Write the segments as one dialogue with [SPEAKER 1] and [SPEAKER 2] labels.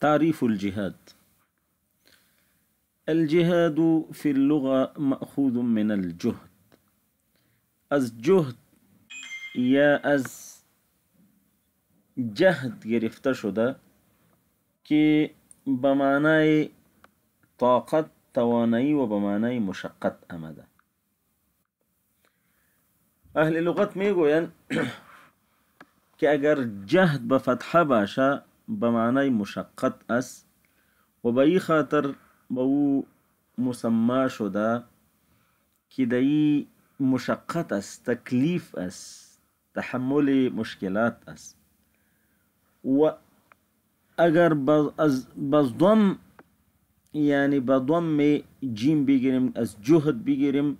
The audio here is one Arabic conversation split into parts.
[SPEAKER 1] تعريف الجهاد الجهاد في اللغة مأخوذ من الجهد از جهد یا از جهد گرفته شده که به معنای طاقت توانایی و به معنای مشقت آمده اهل لغت میگویند که اگر جهد به فتحه باشه به معنای مشقت است و به این خاطر به او مسما شده که در این مشقت است تکلیف است تحمل مشکلات است و اگر بزدم یعنی بضم جیم بگیریم از جهد بگیریم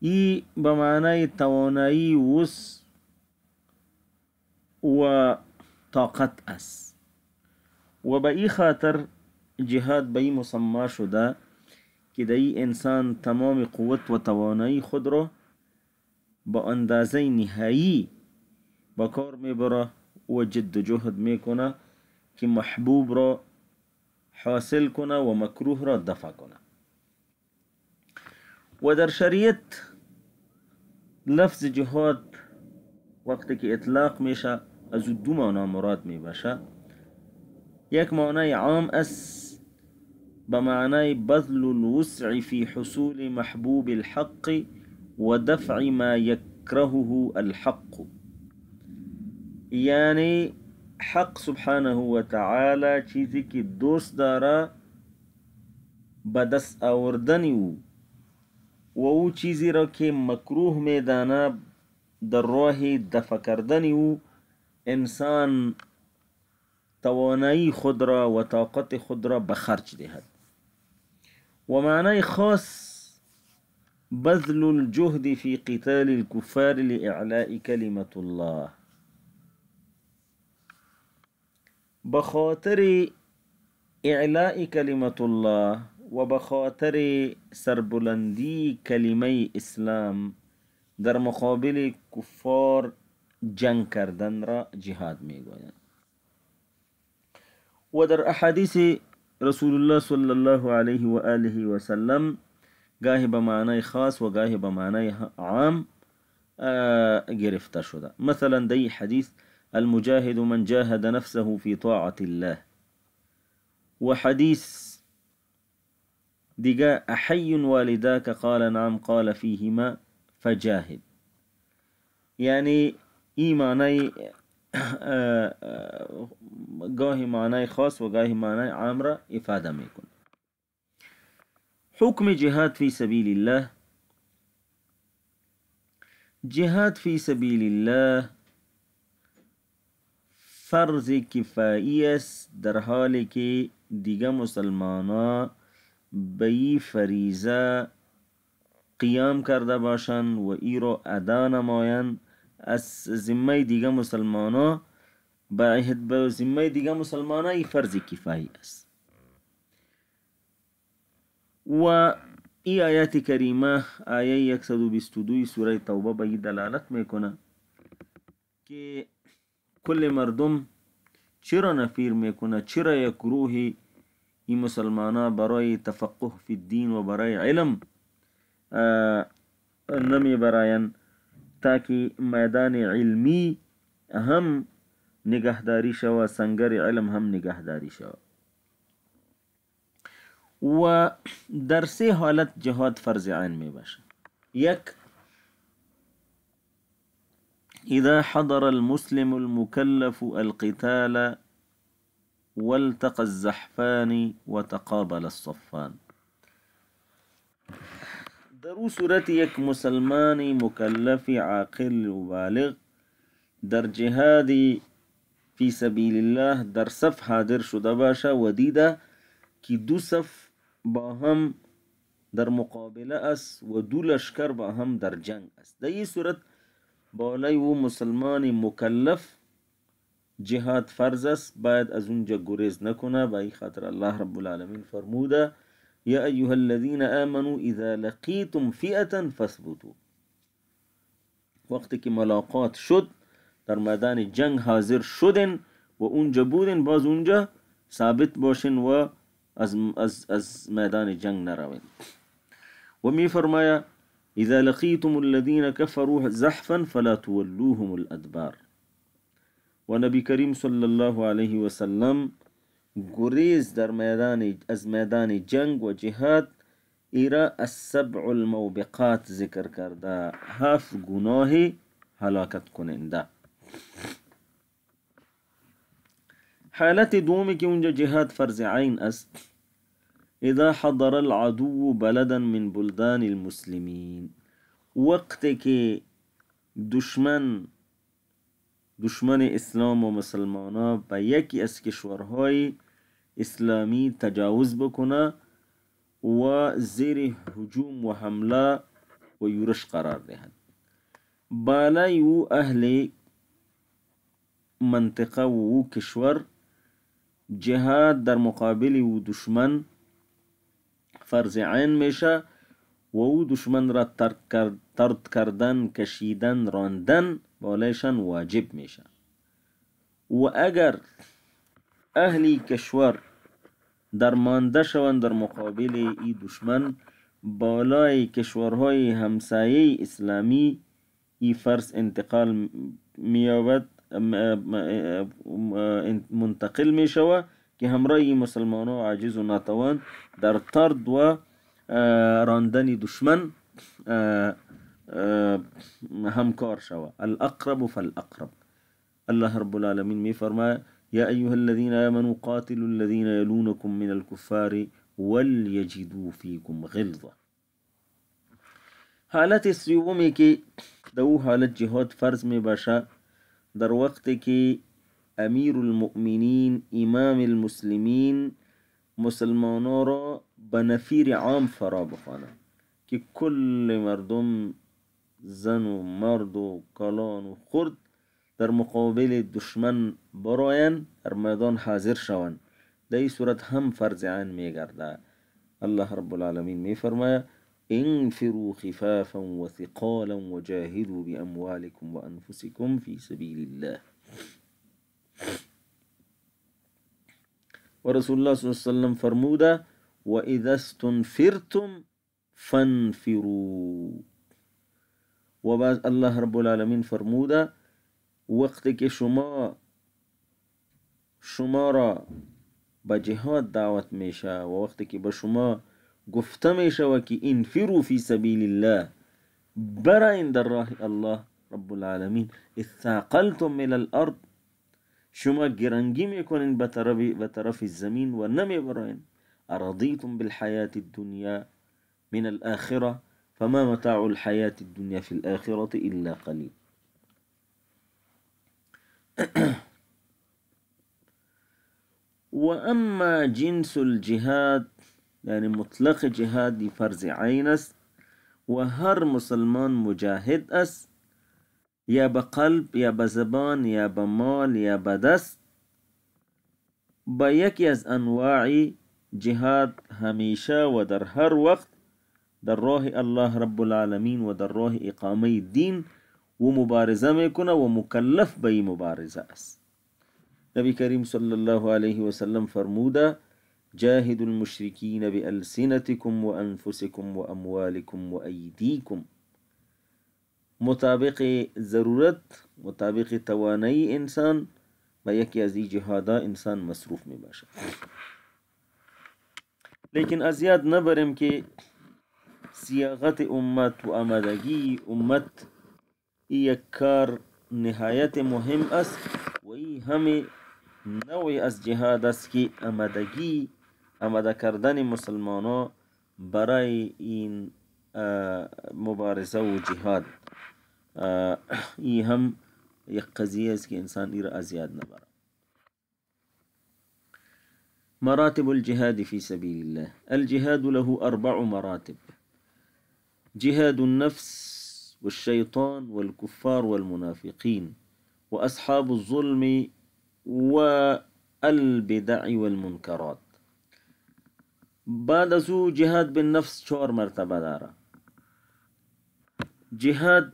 [SPEAKER 1] ای به معنای توانایی وس و طاقت اس و به این خاطر جهاد به این مسما شده که در انسان تمام قوت و توانایی خود را به اندازه نهایی به کار میبره و جد و جهد میکنه که محبوب را حاصل کنه و مکروه را دفع کنه و در شریعت لفظ جهاد وقتی که اطلاق میشه از دو معنا مراد می باشه یک معنای عام است به معنای بذل الوسع في حصول محبوب الحق ودفع ما يكرهه الحق یعنی حق سبحانه و تعالی چیزی که دوست داره به دست آوردن او و او چیزی را که مکروه میدانه در راه دفع کردن او انسان توانایی خود را و طاقت خود را به خرج دهد و معنای خاص بذل الجهد في قتال الكفار لإعلاء كلمة الله بخاطر إعلاء كلمة الله وبخاطر سربلندي كلمي إسلام در مقابل كفار جنگ کردن را جهاد میگویند و در احادیث رسول الله صلی الله علیه و آله و سلم گاهی به معنای خاص و گاهی به معنای عام گرفته شده مثلا دی حدیث المجاهد من جاهد نفسه في طاعة الله وحديث دقاء أحي والداك قال نعم قال فيهما فجاهد يعني این معنی، گاهی معنی خاص و گاهی معنی عام را افاده میکنه حکم جهاد فی سبیل الله جهاد فی سبیل الله فرض کفایی است در حالی که دیگه ها به این فریزه قیام کرده باشند و ایرو رو ادا نمایند از ذمه دیگه مسلمانا به ذمه دیگه مسلمانا ای فرض کفایی است و ای آیت کریمه آیه 122 سوره توبه به دلالت میکنه که کل مردم چرا نفیر میکنه چرا یک گروه این مسلمانا برای تفقه فی الدین و برای علم نمیبراین تاکی میدان علمی هم نگهداری شوا سنگر علم هم نگهداری شوا و در سه حالت جهاد فرض عین می باشه یک اذا حضر المسلم المكلف القتال والتقى الزحفان وتقابل الصفان درو صورت یک مسلمان مکلف عاقل و بالغ در جهادی فی سبیل الله در صف حاضر شده باشه و دیده که دو صف با هم در مقابله است و دو لشکر با هم در جنگ است در این صورت بالای و مسلمان مکلف جهاد فرض است باید از اونجا گریز نکنه و این خاطر الله رب العالمین فرموده يا أيها الذين آمنوا إذا لقيتم فئة فاثبتوا وقت که ملاقات شد در مدان جنگ حاضر شدن و اونجا بودن باز اونجا ثابت باشن و از, از, از میدان جنگ نروین و می فرمایا اذا لقیتم الذين كفروا زحفا فلا تولوهم الادبار و نبی کریم صلی الله علیه وسلم سلم гуриз дар майдани аз майдани ҷанг ва ҷиҳад ира ассабъу лмавбиқат зикр карда ҳафт гуноҳи ҳалокаткунинда ҳолати дуввуме ки унҷо ҷиҳад фарзи айн аст اذا حضر العدو بلدا من بلدان المسلمين وقت كي دشمن دشمن اسلام و مسلمانا به یکی از کشورهای اسلامی تجاوز بکنه و زیر حجوم و حمله و یورش قرار دهند بالای او اهل منطقه و او کشور جهاد در مقابل او دشمن فرض عین میشه و او دشمن را ترد کردن کشیدن راندن بالایشان واجب میشه و اگر اهلی کشور درمانده شوند در مقابل ای دشمن بالای کشورهای همسایه اسلامی ای فرض انتقال مییابد منتقل می شود که همراه مسلمان ها عاجز و ناتوان در طرد و اه، راندن دشمن اه، اه، همکار شود الاقرب فالاقرب الله رب العالمین می فرماید يا أيها الذين آمنوا قاتلوا الذين يلونكم من الكفار وليجدوا فيكم غلظة حالت اس یوگو میں کہ دو حالت جہاد فرض میں باشا در وقت کہ امیر المؤمنین امام المسلمين مسلمانورا بنفير عام فرا بخوانا که کل مردم زن و مرد و کلان و خرد در مقابل دشمن براین در میدان حاضر شوند در این صورت هم فرض عین میگرده الله رب العالمین میفرماید انفروا خفافا وثقالا وجاهدوا باموالكم وانفسكم في سبيل الله ورسول الله صلى الله عليه وسلم فرموده واذا استنفرتم فانفروا وبعد الله رب العالمين فرموده وقتی که شما شما را به جهاد دعوت میشه و وقتی که به شما گفته و که انفرو فی سبیل الله براین در راه الله رب العالمین اثاقلتم من الارض شما گرنگی میکنین به طرف, به طرف زمین و نمیبرین ارضیتم بالحیات الدنیا من الاخره فما متاع الحیات الدنیا فی الاخره الا قلیل وأما جنس الجهاد يعني مطلق جهاد فرض عین است و هر مسلمان مجاهد أس یا به قلب یا به زبان یا به مال یا به دست جهاد همیشه و در هر وقت در راه الله رب العالمين و در راه اقامه دین ومبارزه میکنه و مکلف به مبارزه است نبی کریم صلی الله علیه و سلم فرموده جاهد المشركين بألسنتكم وأنفسكم وأموالكم وأيديكم مطابق ضرورت مطابق توانائی انسان با یکی از جهادا انسان مصروف می باشد لیکن از یاد نبرم که سیاغت امت و آمدگی امت ई कार مهم मुहिम अस वही हमें نوی از جهاد است که آمدگی آمده کردن مسلمانان برای این آه، مبارزه و جهاد ای آه، هم یک قضیه است که انسان ای را از یاد نبره مراتب الجهاد في سبيل الله الجهاد له أربع مراتب جهاد النفس والشيطان والكفار والمنافقين وأصحاب الظلم والبدع والمنكرات بعد ذو جهاد بالنفس شور مرتبه داره جهاد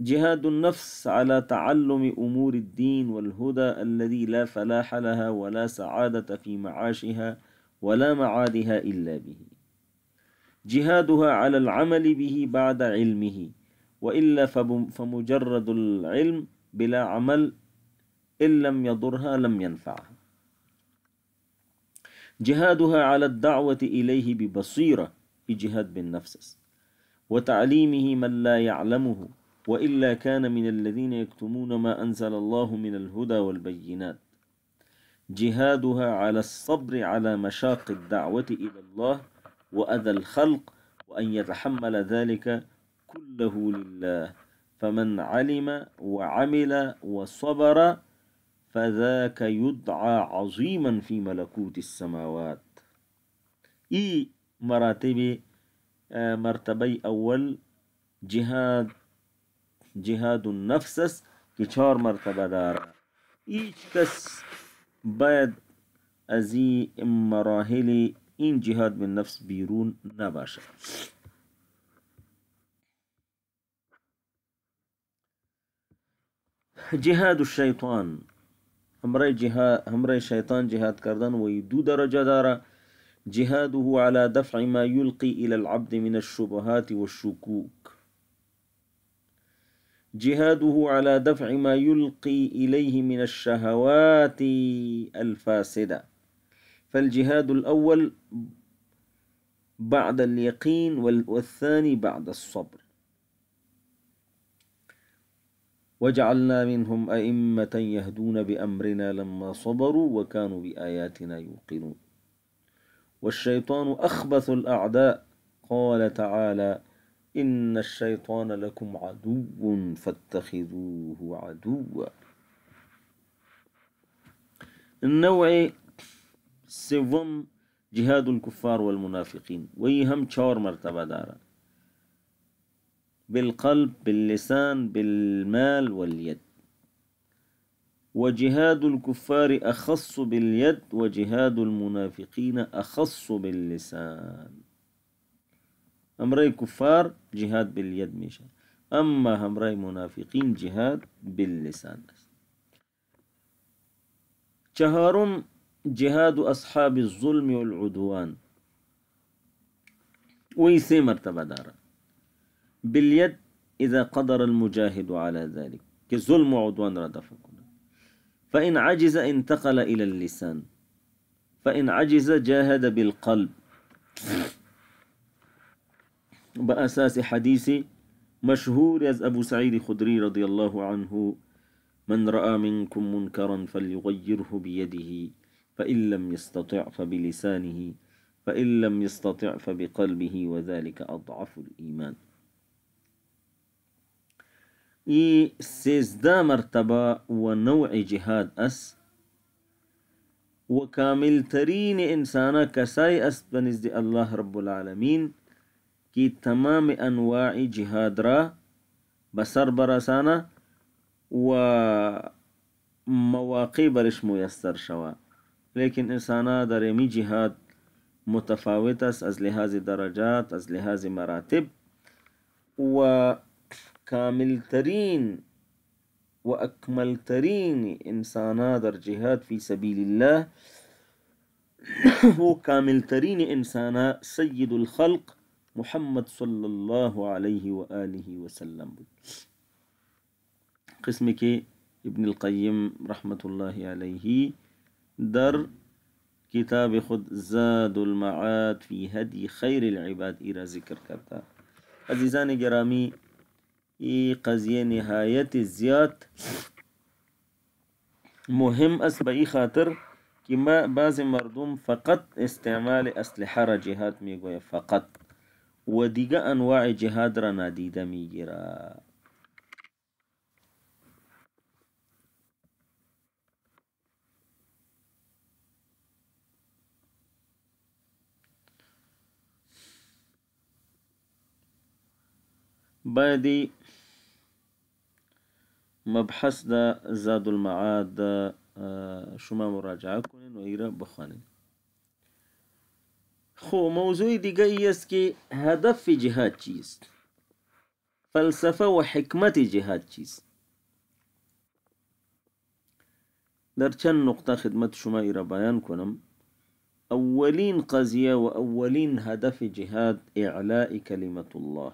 [SPEAKER 1] جهاد النفس على تعلم أمور الدين والهدى الذي لا فلاح لها ولا سعادة في معاشها ولا معادها إلا به جهادها على العمل به بعد علمه وإلا فمجرد العلم بلا عمل إن لم يضرها لم ينفعها جهادها على الدعوة إليه ببصيرة اجهاد بالنفس وتعليمه من لا يعلمه وإلا كان من الذين يكتمون ما أنزل الله من الهدى والبينات جهادها على الصبر على مشاق الدعوة إلى الله وأذى الخلق وأن يتحمل ذلك كله لله فمن علم وعمل وصبر فذاك يدعى عظيما في ملكوت السماوات إي مراتب آه، مرتبي اول جهاد جهاد النفس که چهار مرتبه داره ايش كس باید ازي این مراحل این جهاد به نفس بیرون نباشه جهاد الشیطان همراه جهاد همراه شیطان جهاد کردن و دو درجه داره جهاده على دفع ما يلقي إلى العبد من الشبهات والشكوك جهاده على دفع ما يلقي إليه من الشهوات الفاسده فالجهاد الأول بعد اليقين والثاني بعد الصبر وجعلنا منهم أئمة يهدون بأمرنا لما صبروا وكانوا بآياتنا يوقنون والشيطان أخبث الأعداء قال تعالى إن الشيطان لكم عدو فاتخذوه عدوا النوع سوم جهاد الكفار والمنافقين ويهم چار مرتبه دارا بالقلب باللسان بالمال واليد وجهاد الكفار أخص باليد وجهاد المنافقين أخص باللسان أمري الكفار جهاد باليد مشا أما أمري المنافقين جهاد باللسان چهارم جهاد أصحاب الظلم والعدوان ويسي مرتبة دارا باليد إذا قدر المجاهد على ذلك كظلم وعدوان ردف فإن عجز انتقل إلى اللسان فإن عجز جاهد بالقلب بأساس حديث مشهور يز أبو سعيد الخدري رضي الله عنه من رأى منكم منكرا فليغيره بيده فإن لم يستطع فبلسانه فإن لم يستطع فبقلبه وذلك أضعف الإيمان إي سيزدا مرتبه ونوع جهاد أس وكامل ترين انسانه كساي أس بنزد الله رب العالمين كي تمام انواع جهاد را بسر سر برسانه و مواقع برش ميسر شوه لكن إنسانا در می جهات متفاوت است از لحاظ درجات از لحاظ مراتب و كاملترين ترین إنسانا در جهاد في سبيل الله کامل كاملترين إنسانا سيد الخلق محمد صلى الله عليه وآله وسلم قسمك ابن القيم رحمة الله عليه در کتاب خود زاد المعاد فی هدی خیر العباد ای را ذکر کرتا عزیزان گرامی ای قضیه نهایت زیاد مهم است به ای خاطر که ما بعض مردم فقط استعمال اسلحه را جهاد میگوید فقط و دیگه انواع جهاد را نادیده میگیره باید مبحث در زاد المعاد شما مراجعه کنین و ای را بخوانین خب موضوع دیگه ای است که هدف جهاد چیست فلسفه و حکمت جهاد چیست در چند نقطه خدمت شما ای را بیان کنم اولین قضیه و اولین هدف جهاد اعلاء کلمت الله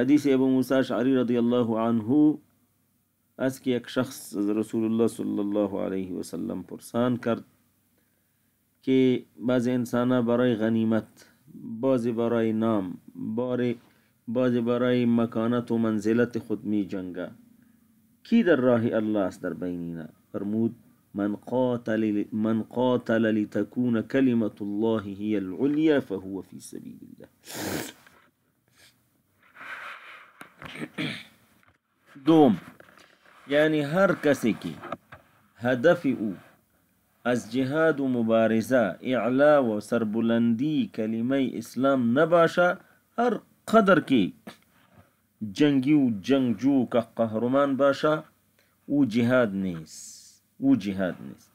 [SPEAKER 1] حدیث ابو موسیٰ شعری رضی الله عنه از که یک شخص از رسول الله صلی الله علیه و سلم پرسان کرد که بعض انسان برای غنیمت بعض برای نام بعض برای مکانت و منزلت خود می جنگه کی در راه الله است در بینینا فرمود من قاتل من قاتل لتكون كلمة الله هي العليا فهو في سبيل الله دوم یعنی هر کسی کی هدف او از جهاد و مبارزه اعلا و سربلندی کلمه اسلام نباشه هر قدر کی جنگی و جنگجو که قهرمان باشه او جهاد نیست او جهاد نیست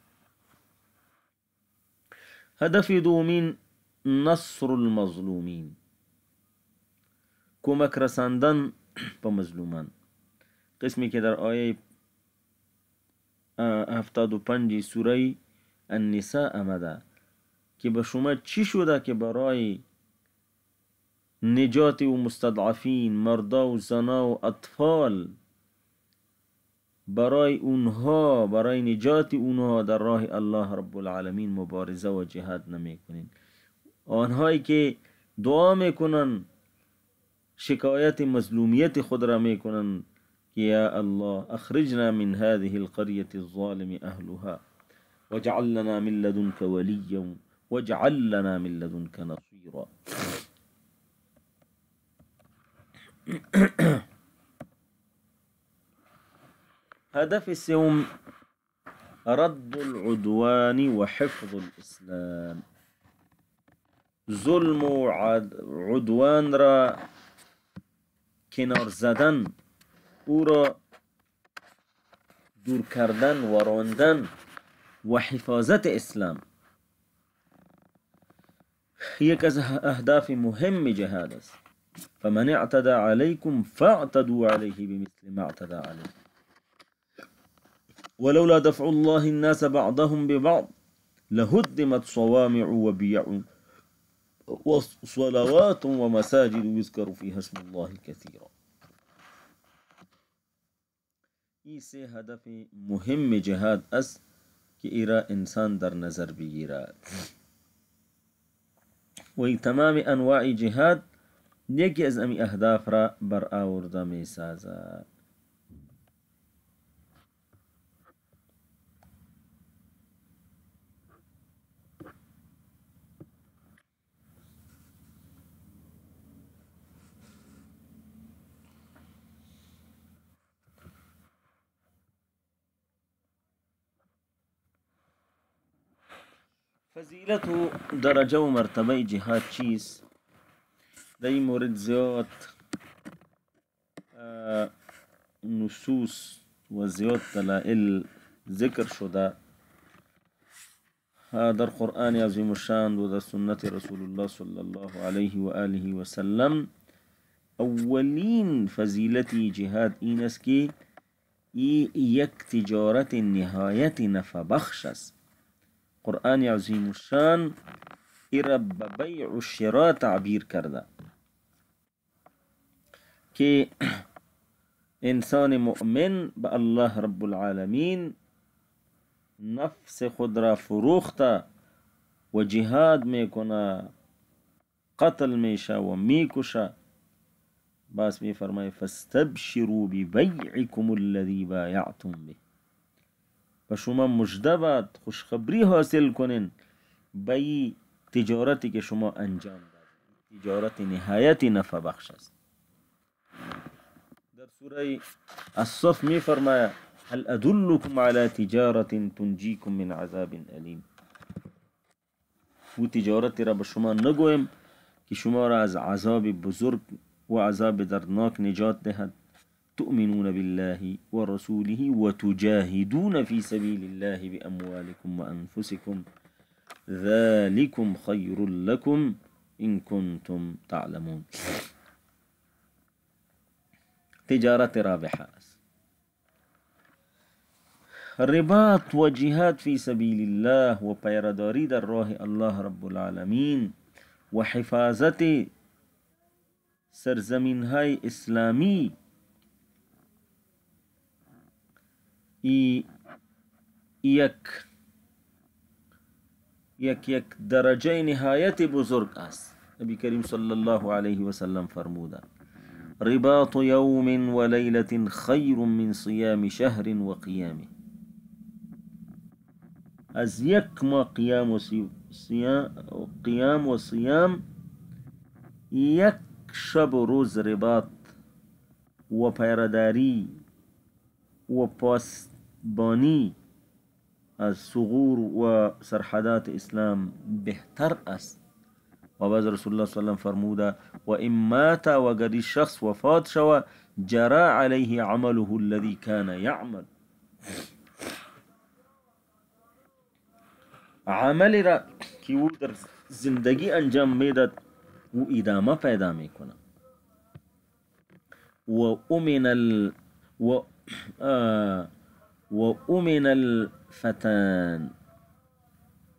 [SPEAKER 1] هدف دومین نصر المظلومین کمک رساندن په مظلومان قسمی که در آیه هفتاد پنج سوره النساء آمده که به شما چی شده که برای نجات و مستضعفین مردا و زنا و اطفال برای اونها برای نجات اونها در راه الله رب العالمین مبارزه و جهاد نمیکنین آنهایی که دعا میکنن شکایت مظلومیت خود را میکنن يا الله أخرجنا من هذه القرية الظالم أهلها واجعل لنا من لدنك وليا واجعل لنا من لدنك نصيرا هدف السوم رد العدوان وحفظ الإسلام ظلم عدوان را كنار زدن او را دور کردن و راندن و حفاظت اسلام یک از اهداف مهم جهاد است فمن اعتدى عليكم فاعتدوا عليه بمثل ما اعتدى عليكم ولولا دفع الله الناس بعضهم ببعض لهدمت صوامع وبيع وصلوات ومساجد يذكر فيها اسم الله كثيرا ای سه هدف مهم جهاد است که ای انسان در نظر بگیرد و ای تمام انواع جهاد یکی از امی اهداف را برآورده می سازد فضیلت و درجه و مرتبه جهاد چیست در این مورد زیاد آه، نصوص و زیاد دلائل ذکر شده در قرآن عظیم الشان و در سنت رسول الله صلی الله علیه و آله و سلم اولین فضیلت جهاد این است که ای یک تجارت نهایت نفع بخش است قرآن عظیم الشان ارب بيع و شرا تعبیر كي انسان مؤمن با رب العالمین نفس خود را فروختہ و جهاد میں قتل ميشا و می باس میں فَاسْتَبْشِرُوا بِبَيْعِكُمُ الَّذِي بَايَعْتُمْ بِهِ و شما مجده خوشخبری حاصل کنین به تجارتی که شما انجام دادید تجارت نهایت نفع بخش است در سوره الصف می فرماید هل ادلکم علی تجارت تنجیکم من عذاب الیم او تجارتی را به شما نگویم که شما را از عذاب بزرگ و عذاب دردناک نجات دهد تؤمنون بالله ورسوله وتجاهدون في سبيل الله بأموالكم وأنفسكم ذلكم خير لكم إن كنتم تعلمون تجارة رابحة رباط وجهاد في سبيل الله وبيرداري در راه الله رب العالمين وحفاظة سرزمين هاي إسلامي یک یک یک درجه نهایت بزرگ است نبی کریم صلی الله علیه و سلم رباط يوم وليلة خير من صيام شهر وقيام از يك ما قيام و قیام و شب روز رباط و پیرداری باني الصغور و سرحدات اسلام بهتر است و باز رسول الله صلی الله علیه فرموده و ان مات و الشخص شخص وفات شوه جرا علیه عمله الذي كان يعمل عمل را که او در زندگی انجام میداد و ادامه پیدا میکنه و امن ال و آه وأمن الفتان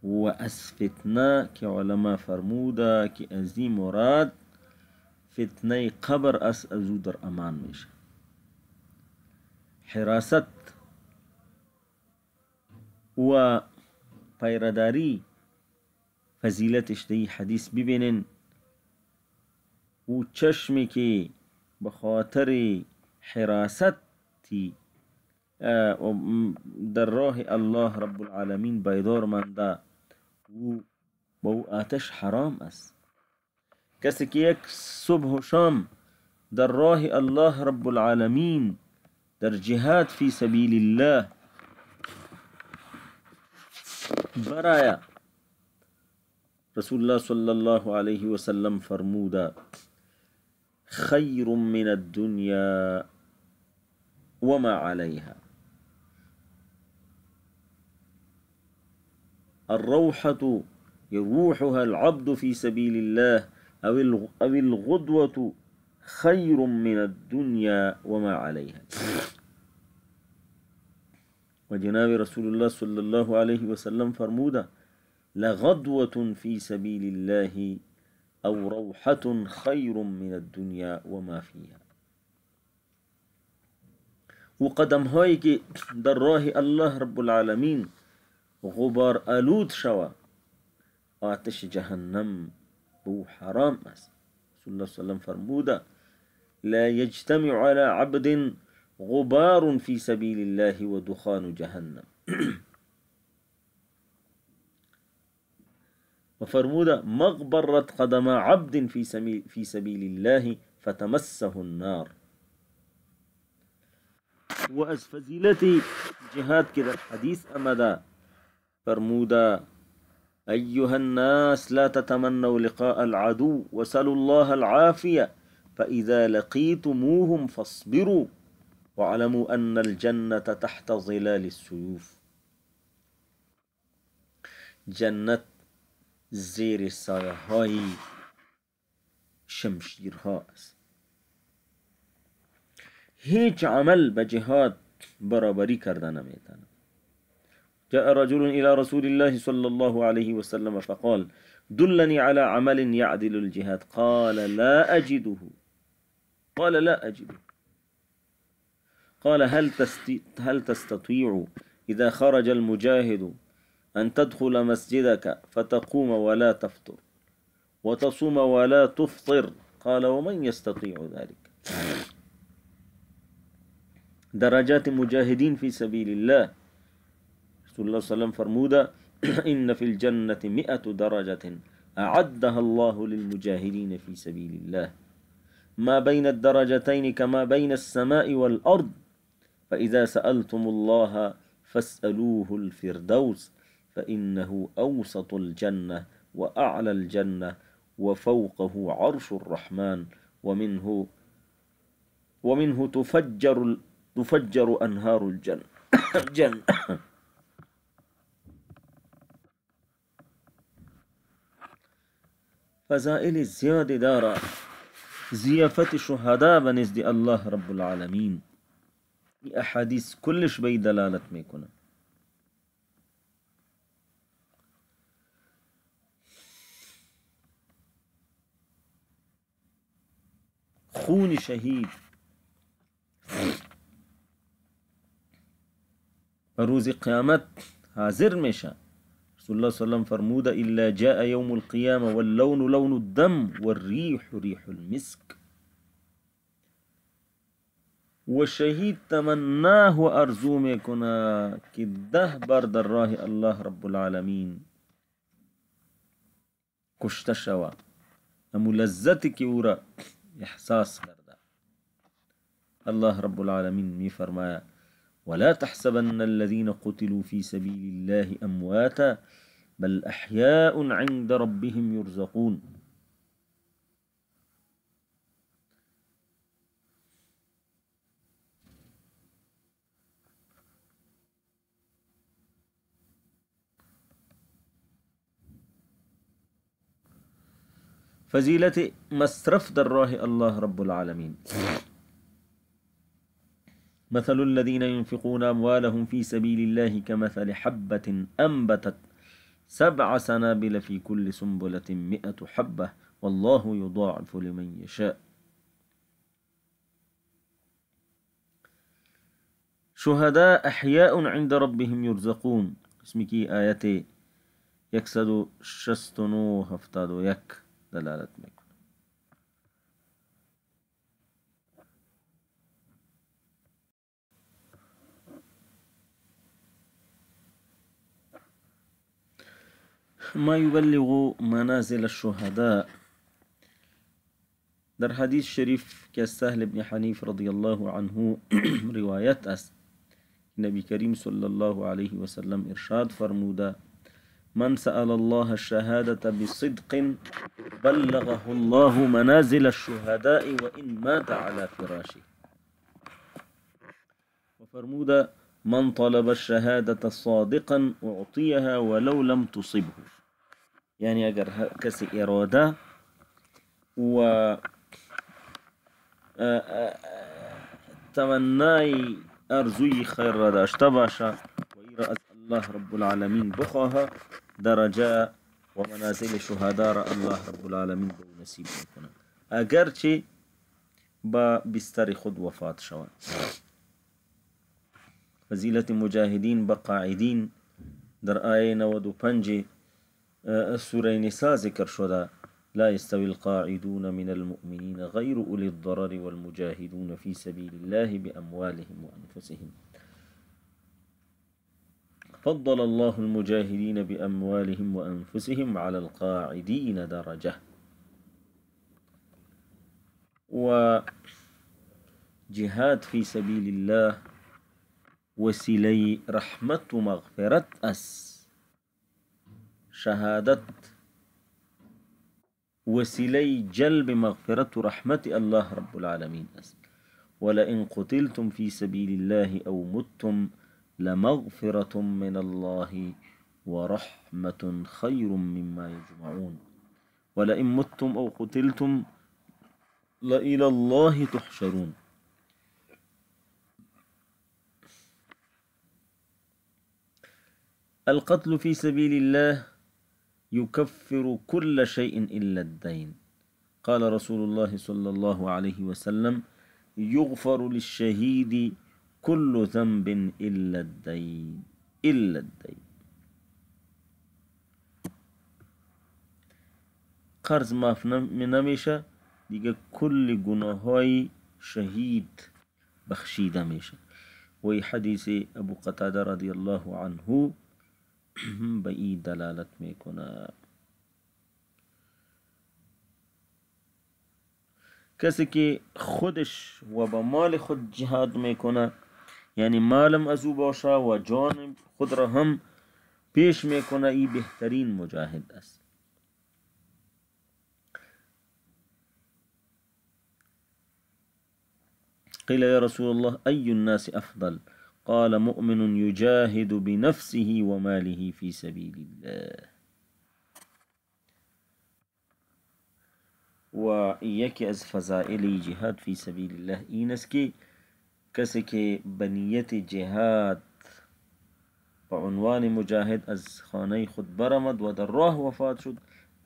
[SPEAKER 1] وأسفتنا كعلماء فرمودا كأزي مراد فتنه قبر أس أزودر امان میشه حراسة و پیرداری فضیلتش دی حدیث ببینن او چشمی که به خاطر حراست آه، در راه الله رب العالمین منده و با او آتش حرام است کسی که یک صبح و شام در راه الله رب العالمین در جهاد فی سبیل الله برای رسول الله صلی الله علیه و سلم فرموده خیر من الدنیا وما عليها الروحة يروحها العبد في سبيل الله أو الغدوة خير من الدنيا وما عليها وجناب رسول الله صلى الله عليه وسلم فرمودا لغدوة في سبيل الله أو روحة خير من الدنيا وما فيها وقدم هايك در راه الله رب العالمين غبار آلود شوه آتش جهنم بو حرام است رسول الله صلی الله علیه فرموده لا يجتمع على عبد غبار في سبيل الله ودخان جهنم وفرموده مغبرت قدم عبد في سبيل, في سبيل الله فتمسه النار وأز فزيلتي جهاد كده حديث أمدا فرمودا أيها الناس لا تتمنوا لقاء العدو وسلوا الله العافية فإذا لقيتموهم فاصبروا واعلموا أن الجنة تحت ظلال السيوف جنة زير سایه شمشيرها هيج عمل بجهاد برابري كردنا کرده جاء رجل إلى رسول الله صلى الله عليه وسلم فقال دلني على عمل يعدل الجهاد قال لا أجده قال لا أجده قال هل, هل تستطيع إذا خرج المجاهد أن تدخل مسجدك فتقوم ولا تفطر وتصوم ولا تفطر قال ومن يستطيع ذلك درجات مجاهدين في سبيل الله رسول الله صلى الله عليه وسلم فرمودا إن في الجنة مئة درجة أعدها الله للمجاهدين في سبيل الله ما بين الدرجتين كما بين السماء والأرض فإذا سألتم الله فاسألوه الفردوس فإنه أوسط الجنة وأعلى الجنة وفوقه عرش الرحمن ومنه ومنه تفجر تفجر أنهار الجنة فزائل زیادی دارا زيافة شهداء بە الله رب العالمين احاديث كلش بي دلالت ميكونا خون شهيد روز قيامت حاضر میشه صلى الله عليه وسلم فرمودا إلا جاء يوم القيامة واللون لون الدم والريح ريح المسك والشهيد تمناه وأرزو में كده برد دراه الله رب العالمين كشتشوا شوا امو احساس الله رب العالمين مي فرمايا ولا تحسبن الذين قتلوا في سبيل الله أمواتا بل أحياء عند ربهم يرزقون فزيلة ما دراه الله رب العالمين مثل الذين ينفقون أموالهم في سبيل الله كمثل حبة أنبتت سبع سنابل في كل سنبلة مئة حبة والله يضاعف لمن يشاء شهداء أحياء عند ربهم يرزقون اسمك آيتي يكسد شستنو هفتاد يك دلالت ما يبلغ منازل الشهداء در حديث شريف كالسهل بن حنيف رضي الله عنه روايات أس نبي كريم صلى الله عليه وسلم إرشاد فرمودا من سأل الله الشهادة بصدق بلغه الله منازل الشهداء وإن مات على فراشه وفرمودا من طلب الشهادة صادقا أعطيها ولو لم تصبه يعني اگر کسی اراده و تەمەنای ئەرزووی خێڕەداشتە باشە از الله رب العالمين و منازل ومنازل شهداء الله رب العالمين بو نصیب میکنه اگر چه با بستر خود وفات شود فضیلت مجاهدین با قاعدین در آیه 95 سوره نساء ذکر شده لا يستوي القاعدون من المؤمنين غير أولي الضرر والمجاهدون في سبيل الله بأموالهم وأنفسهم فضل الله المجاهدين بأموالهم وأنفسهم على القاعدين درجة وجهاد في سبيل الله وسيلي رحمة مغفرة أس شهادت وسيله جلب مغفرة رحمة الله رب العالمين است ولئن قتلتم في سبيل الله أو متم لمغفرة من الله ورحمة خير مما يجمعون ولئن متم أو قتلتم لإلى الله تحشرون القتل في سبيل الله يكفر كل شيء إلا الدين قال رسول الله صلى الله عليه وسلم يغفر للشهيد كل ذنب إلا الدين إلا الدين قرض ما نمیشه دیگه کل گناه های شهید بخشیده میشه و ابو قتاده رضي الله عنه به ای دلالت میکنه کسی که خودش و به مال خود جهاد میکنه یعنی مالم از او باشه و جان خود را هم پیش میکنه ای بهترین مجاهد است قیل یا رسول الله ای الناس افضل قال مؤمن يجاهد بنفسه وماله في سبيل الله و یکی از فضائل جهاد فی سبیل الله این است که کسی که بنیت جهاد به عنوان مجاهد از خانه خود برمد و در راه وفات شد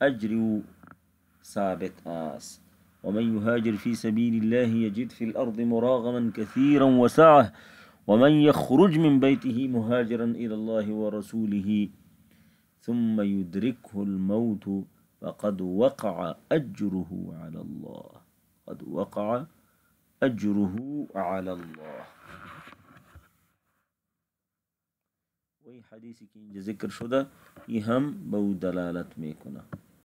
[SPEAKER 1] اجر ثابت است ومن يهاجر في سبيل الله يجد في الأرض مراغما كثيرا وسعه ومن يخرج من بيته مهاجرا إلى الله ورسوله ثم يدركه الموت فقد وقع أجره على الله قد وقع أجره على الله وي حديثك ذكر ذکر شدہ بو ہم دلالت ميكنا